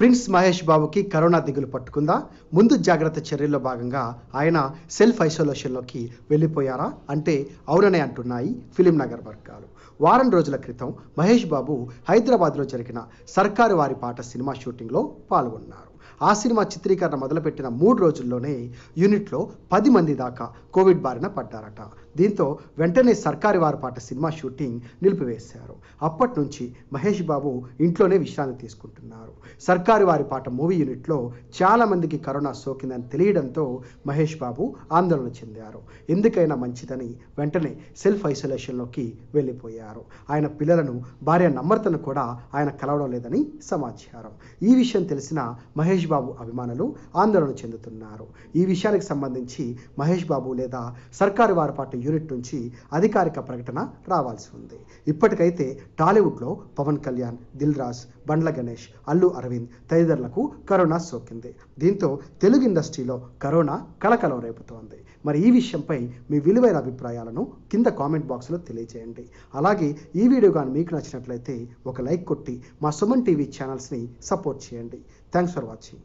prince Mahesh బాబుకి corona దిగులు పట్టుకుందా ముందు జాగ్రత్త చర్యల్లో భాగంగా ఆయన సెల్ఫ్ ఐసోలేషన్లోకి వెళ్ళిపోయారా అంటే అవుననే అంటున్నాయి ఫిలిం నగర్ వర్గాలు వారం రోజుల క్రితం మహేష్ బాబు హైదరాబాద్లో జరిగిన సర్కారు వారి పాట సినిమా షూటింగ్లో పాల్గొన్నారు ఆ సినిమా చిత్రీకరణ మొదలుపెట్టిన మూడు రోజుల్లోనే యూనిట్లో పది మంది దాకా కోవిడ్ బారిన పడ్డారట దీంతో వెంటనే సర్కారు వారపాట సినిమా షూటింగ్ నిలిపివేశారు అప్పటి నుంచి మహేష్ బాబు ఇంట్లోనే విశ్రాంతి తీసుకుంటున్నారు సర్కారు వారి పాట మూవీ యూనిట్లో చాలామందికి కరోనా సోకిందని తెలియడంతో మహేష్ బాబు ఆందోళన చెందారు ఎందుకైనా మంచిదని వెంటనే సెల్ఫ్ ఐసోలేషన్లోకి వెళ్ళిపోయారు ఆయన పిల్లలను భార్య నమ్రతను కూడా ఆయన కలవడం లేదని సమాచారం ఈ విషయం తెలిసిన మహేష్ బాబు అభిమానులు ఆందోళన చెందుతున్నారు ఈ విషయానికి సంబంధించి మహేష్ బాబు లేదా సర్కారు వారి పాట యూనిట్ నుంచి అధికారిక ప్రకటన రావాల్సి ఉంది ఇప్పటికైతే టాలీవుడ్లో పవన్ కళ్యాణ్ దిల్ రాజ్ బండ్ల గణేష్ అల్లు అరవింద్ తదితరులకు కరోనా సోకింది దీంతో తెలుగు ఇండస్ట్రీలో కరోనా కలకలం రేపుతోంది మరి ఈ విషయంపై మీ విలువైన అభిప్రాయాలను కింద కామెంట్ బాక్స్లో తెలియజేయండి అలాగే ఈ వీడియో కానీ మీకు నచ్చినట్లయితే ఒక లైక్ కొట్టి మా సుమన్ టీవీ ఛానల్స్ని సపోర్ట్ చేయండి థ్యాంక్స్ ఫర్ వాచింగ్